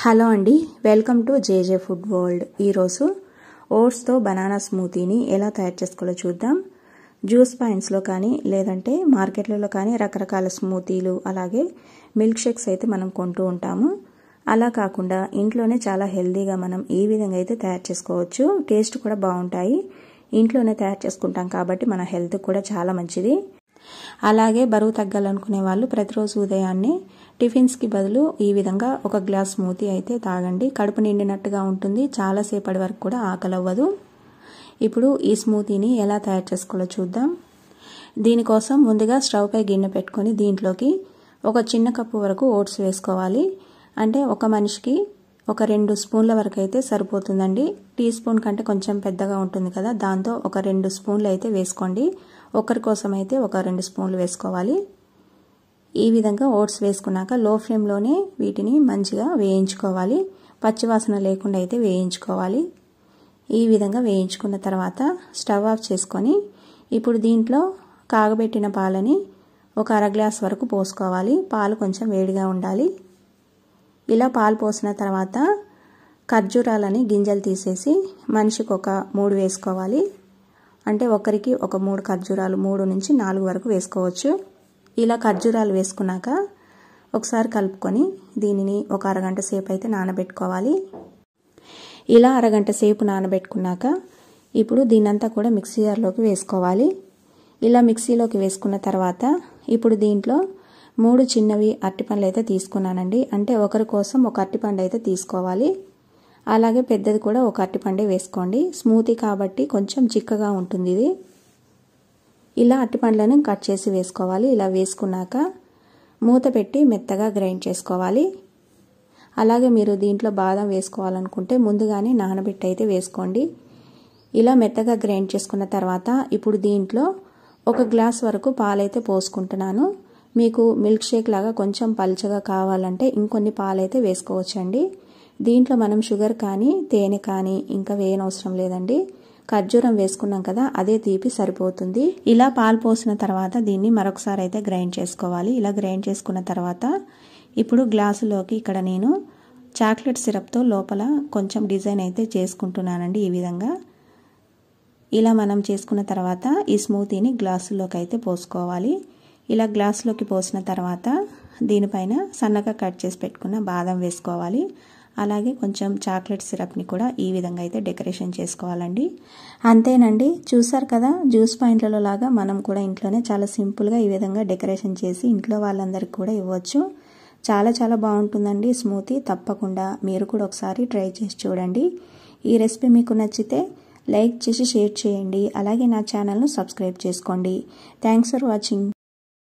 hello అండి welcome to J ఫుడ్ food world ఓట్స్తో బనానా స్మూతీని ఎలా తయారు చేసుకోవాలో చూద్దాం జ్యూస్ పాయింట్స్లో కానీ లేదంటే మార్కెట్లలో కానీ రకరకాల స్మూతీలు అలాగే మిల్క్ షేక్స్ అయితే మనం కొంటూ ఉంటాము అలా కాకుండా ఇంట్లోనే చాలా హెల్దీగా మనం ఈ విధంగా అయితే తయారు చేసుకోవచ్చు టేస్ట్ కూడా బాగుంటాయి ఇంట్లోనే తయారు చేసుకుంటాం కాబట్టి మన హెల్త్ కూడా చాలా మంచిది అలాగే బరువు తగ్గాలనుకునే వాళ్ళు ప్రతిరోజు ఉదయాన్నే టిఫిన్స్కి బదులు ఈ విధంగా ఒక గ్లాస్ స్మూతీ అయితే తాగండి కడుపు నిండినట్టుగా ఉంటుంది చాలాసేపటి వరకు కూడా ఆకలవ్వదు ఇప్పుడు ఈ స్మూతీని ఎలా తయారు చేసుకోవాలో చూద్దాం దీనికోసం ముందుగా స్టవ్పై గిన్నె పెట్టుకొని దీంట్లోకి ఒక చిన్న కప్పు వరకు ఓట్స్ వేసుకోవాలి అంటే ఒక మనిషికి ఒక రెండు స్పూన్ల వరకు అయితే సరిపోతుందండి టీ స్పూన్ కంటే కొంచెం పెద్దగా ఉంటుంది కదా దాంతో ఒక రెండు స్పూన్లు అయితే వేసుకోండి ఒకరి కోసం అయితే ఒక రెండు స్పూన్లు వేసుకోవాలి ఈ విధంగా ఓట్స్ వేసుకున్నాక లో ఫ్లేమ్లోనే వీటిని మంచిగా వేయించుకోవాలి పచ్చివాసన లేకుండా అయితే వేయించుకోవాలి ఈ విధంగా వేయించుకున్న తర్వాత స్టవ్ ఆఫ్ చేసుకొని ఇప్పుడు దీంట్లో కాగబెట్టిన పాలని ఒక అర గ్లాస్ వరకు పోసుకోవాలి పాలు కొంచెం వేడిగా ఉండాలి ఇలా పాలు పోసిన తర్వాత ఖర్జూరాలని గింజలు తీసేసి మనిషికి ఒక మూడు వేసుకోవాలి అంటే ఒకరికి ఒక మూడు ఖర్జూరాలు మూడు నుంచి నాలుగు వరకు వేసుకోవచ్చు ఇలా ఖర్జూరాలు వేసుకున్నాక ఒకసారి కలుపుకొని దీనిని ఒక అరగంట సేపు అయితే నానబెట్టుకోవాలి ఇలా అరగంట సేపు నానబెట్టుకున్నాక ఇప్పుడు దీనంతా కూడా మిక్సీ జార్లోకి వేసుకోవాలి ఇలా మిక్సీలోకి వేసుకున్న తర్వాత ఇప్పుడు దీంట్లో మూడు చిన్నవి అరటిపండ్లు అయితే తీసుకున్నానండి అంటే ఒకరి కోసం ఒక అరటిపండు అయితే తీసుకోవాలి అలాగే పెద్దది కూడా ఒక అరటిపండే వేసుకోండి స్మూతీ కాబట్టి కొంచెం చిక్కగా ఉంటుంది ఇది ఇలా అరటిపండ్లను కట్ చేసి వేసుకోవాలి ఇలా వేసుకున్నాక మూత పెట్టి మెత్తగా గ్రైండ్ చేసుకోవాలి అలాగే మీరు దీంట్లో బాదం వేసుకోవాలనుకుంటే ముందుగానే నానబెట్టి అయితే వేసుకోండి ఇలా మెత్తగా గ్రైండ్ చేసుకున్న తర్వాత ఇప్పుడు దీంట్లో ఒక గ్లాస్ వరకు పాలైతే పోసుకుంటున్నాను మీకు మిల్క్ షేక్ లాగా కొంచెం పల్చగా కావాలంటే ఇంకొన్ని పాలైతే వేసుకోవచ్చండి దీంట్లో మనం షుగర్ కానీ తేనె కానీ ఇంకా వేయనవసరం లేదండి ఖర్జూరం వేసుకున్నాం కదా అదే తీపి సరిపోతుంది ఇలా పాలు పోసిన తర్వాత దీన్ని మరొకసారి అయితే గ్రైండ్ చేసుకోవాలి ఇలా గ్రైండ్ చేసుకున్న తర్వాత ఇప్పుడు గ్లాసులోకి ఇక్కడ నేను చాక్లెట్ సిరప్తో లోపల కొంచెం డిజైన్ అయితే చేసుకుంటున్నానండి ఈ విధంగా ఇలా మనం చేసుకున్న తర్వాత ఈ స్మూతీని గ్లాసుల్లోకి అయితే పోసుకోవాలి ఇలా గ్లాసులోకి పోసిన తర్వాత దీనిపైన సన్నగా కట్ చేసి పెట్టుకున్న బాదం వేసుకోవాలి అలాగే కొంచెం చాక్లెట్ సిరప్ని కూడా ఈ విధంగా అయితే డెకరేషన్ చేసుకోవాలండి అంతేనండి చూసారు కదా జ్యూస్ పాయింట్లలో లాగా మనం కూడా ఇంట్లోనే చాలా సింపుల్గా ఈ విధంగా డెకరేషన్ చేసి ఇంట్లో వాళ్ళందరికీ కూడా ఇవ్వచ్చు చాలా చాలా బాగుంటుందండి స్మూతీ తప్పకుండా మీరు కూడా ఒకసారి ట్రై చేసి చూడండి ఈ రెసిపీ మీకు నచ్చితే లైక్ చేసి షేర్ చేయండి అలాగే నా ఛానల్ను సబ్స్క్రైబ్ చేసుకోండి థ్యాంక్స్ ఫర్ వాచింగ్